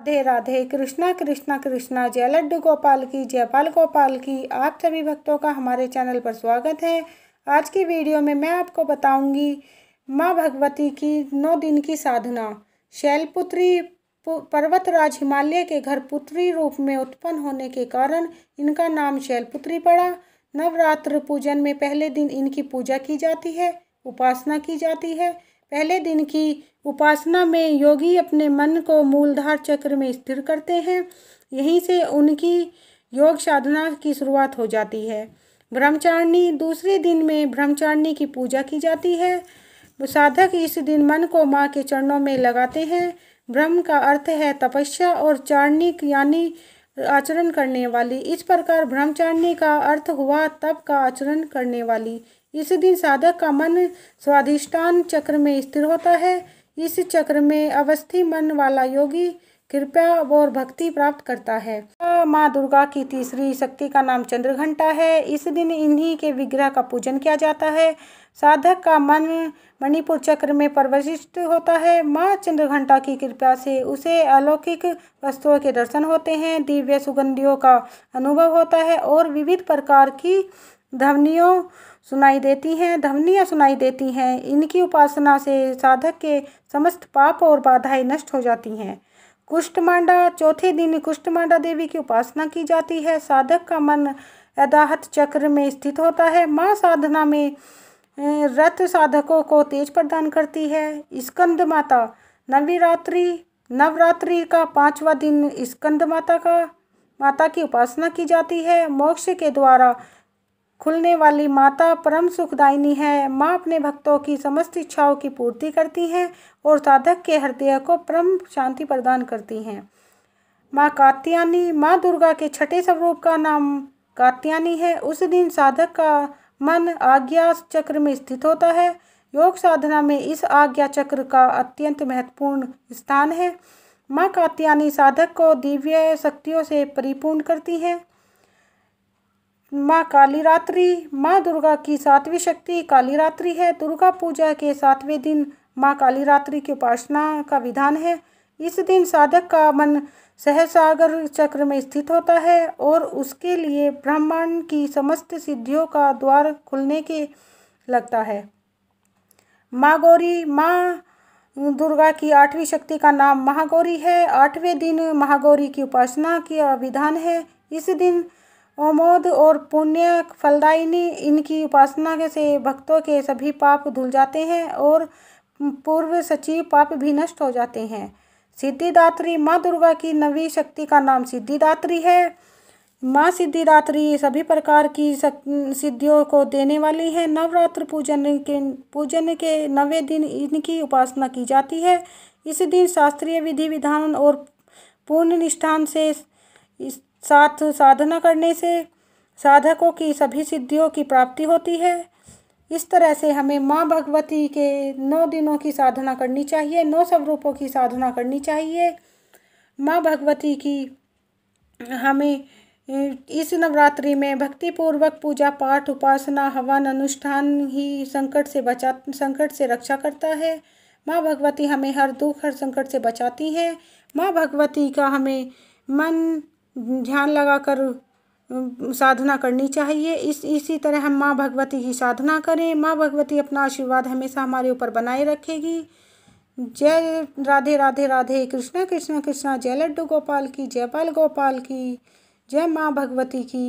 राधे राधे कृष्णा कृष्णा कृष्णा जय लड्डू गोपाल की जयपाल गोपाल की आप सभी भक्तों का हमारे चैनल पर स्वागत है आज की वीडियो में मैं आपको बताऊंगी माँ भगवती की नौ दिन की साधना शैलपुत्री पर्वतराज हिमालय के घर पुत्री रूप में उत्पन्न होने के कारण इनका नाम शैलपुत्री पड़ा नवरात्र पूजन में पहले दिन इनकी पूजा की जाती है उपासना की जाती है पहले दिन की उपासना में योगी अपने मन को मूलधार चक्र में स्थिर करते हैं यहीं से उनकी योग साधना की शुरुआत हो जाती है ब्रह्मचारिणी दूसरे दिन में ब्रह्मचारिणी की पूजा की जाती है साधक इस दिन मन को माँ के चरणों में लगाते हैं ब्रह्म का अर्थ है तपस्या और चारणी यानी आचरण करने वाली इस प्रकार ब्रह्मचारिणी का अर्थ हुआ तप का आचरण करने वाली इस दिन साधक का मन स्वादिष्टान चक्र में स्थिर होता है इस चक्र में अवस्थी मन वाला योगी कृपया और भक्ति प्राप्त करता है माँ दुर्गा की तीसरी शक्ति का नाम चंद्रघंटा है इस दिन इन्हीं के विग्रह का पूजन किया जाता है साधक का मन मणिपुर चक्र में प्रविष्ट होता है माँ चंद्रघंटा की कृपा से उसे अलौकिक वस्तुओं के दर्शन होते हैं दिव्य सुगंधियों का अनुभव होता है और विविध प्रकार की ध्वनियों सुनाई देती हैं ध्वनियाँ सुनाई देती हैं इनकी उपासना से साधक के समस्त पाप और बाधाएं नष्ट हो जाती हैं कुष्ठमांडा चौथे दिन कुष्ठमांडा देवी की उपासना की जाती है साधक का मन अदाहत चक्र में स्थित होता है माँ साधना में रथ साधकों को तेज प्रदान करती है स्कंद माता नवरात्रि नवरात्रि का पांचवा दिन स्कंद माता का माता की उपासना की जाती है मोक्ष के द्वारा खुलने वाली माता परम सुखदायिनी है माँ अपने भक्तों की समस्त इच्छाओं की पूर्ति करती हैं और साधक के हृदय को परम शांति प्रदान करती हैं माँ कात्यानी माँ दुर्गा के छठे स्वरूप का नाम कात्यानी है उस दिन साधक का मन आज्ञा चक्र में स्थित होता है योग साधना में इस आज्ञा चक्र का अत्यंत महत्वपूर्ण स्थान है माँ कात्यानी साधक को दिव्य शक्तियों से परिपूर्ण करती है माँ काली रात्रि माँ दुर्गा की सातवीं शक्ति काली रात्रि है दुर्गा पूजा के सातवें दिन माँ काली रात्रि की उपासना का विधान है इस दिन साधक का मन सहसागर चक्र में स्थित होता है और उसके लिए ब्रह्मांड की समस्त सिद्धियों का द्वार खुलने के लगता है माँ गौरी माँ दुर्गा की आठवीं शक्ति का नाम महागौरी है आठवें दिन महागौरी की उपासना की विधान है इस दिन ओमोद और पुण्य फलदायिनी इनकी उपासना से भक्तों के सभी पाप धुल जाते हैं और पूर्व सचिव पाप भी नष्ट हो जाते हैं सिद्धिदात्री माँ दुर्गा की नवी शक्ति का नाम सिद्धिदात्री है माँ सिद्धिदात्री सभी प्रकार की सिद्धियों को देने वाली है नवरात्र पूजन के पूजन के नवे दिन इनकी उपासना की जाती है इस दिन शास्त्रीय विधि विधान और पूर्ण निष्ठान से साथ साधना करने से साधकों की सभी सिद्धियों की प्राप्ति होती है इस तरह से हमें माँ भगवती के नौ दिनों की साधना करनी चाहिए नौ स्वरूपों की साधना करनी चाहिए माँ भगवती की हमें इस नवरात्रि में भक्तिपूर्वक पूजा पाठ उपासना हवन अनुष्ठान ही संकट से बचा संकट से रक्षा करता है माँ भगवती हमें हर दुख हर संकट से बचाती हैं माँ भगवती का हमें मन ध्यान लगाकर साधना करनी चाहिए इस इसी तरह हम माँ भगवती की साधना करें माँ भगवती अपना आशीर्वाद हमेशा हमारे ऊपर बनाए रखेगी जय राधे राधे राधे कृष्णा कृष्णा कृष्णा जय लड्डू गोपाल की जय बाल गोपाल की जय माँ भगवती की